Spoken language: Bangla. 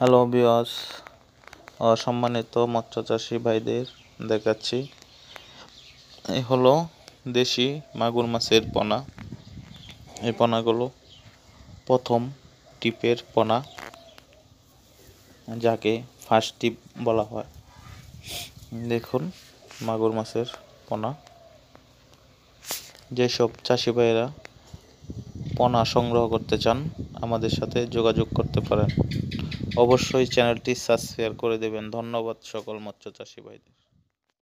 হ্যালো বিয়স অসম্মানিত মৎস্য চাষি ভাইদের দেখাচ্ছি এই হলো দেশি মাগুর মাছের পোনা এই পোনাগুলো প্রথম টিপের পোনা যাকে ফার্স্ট টিপ বলা হয় দেখুন মাগুর মাছের পোনা যেসব চাষি ভাইয়েরা পোনা সংগ্রহ করতে চান আমাদের সাথে যোগাযোগ করতে পারেন অবশ্যই চ্যানেলটি সাবস্ক্রাইব করে দেবেন ধন্যবাদ সকল মৎস্য চাষি ভাইদের